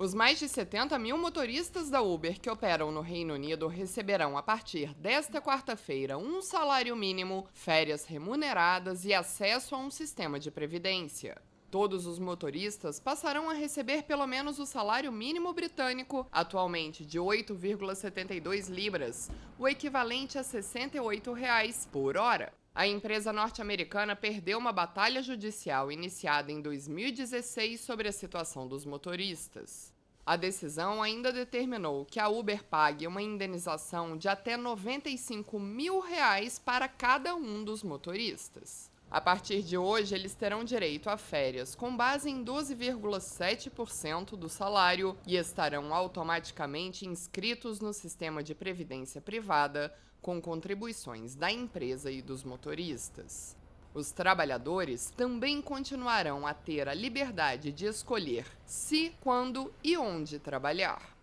Os mais de 70 mil motoristas da Uber que operam no Reino Unido receberão, a partir desta quarta-feira, um salário mínimo, férias remuneradas e acesso a um sistema de previdência. Todos os motoristas passarão a receber pelo menos o salário mínimo britânico, atualmente de 8,72 libras, o equivalente a R$ 68 reais por hora. A empresa norte-americana perdeu uma batalha judicial iniciada em 2016 sobre a situação dos motoristas. A decisão ainda determinou que a Uber pague uma indenização de até 95 mil reais para cada um dos motoristas. A partir de hoje, eles terão direito a férias com base em 12,7% do salário e estarão automaticamente inscritos no sistema de previdência privada com contribuições da empresa e dos motoristas. Os trabalhadores também continuarão a ter a liberdade de escolher se, quando e onde trabalhar.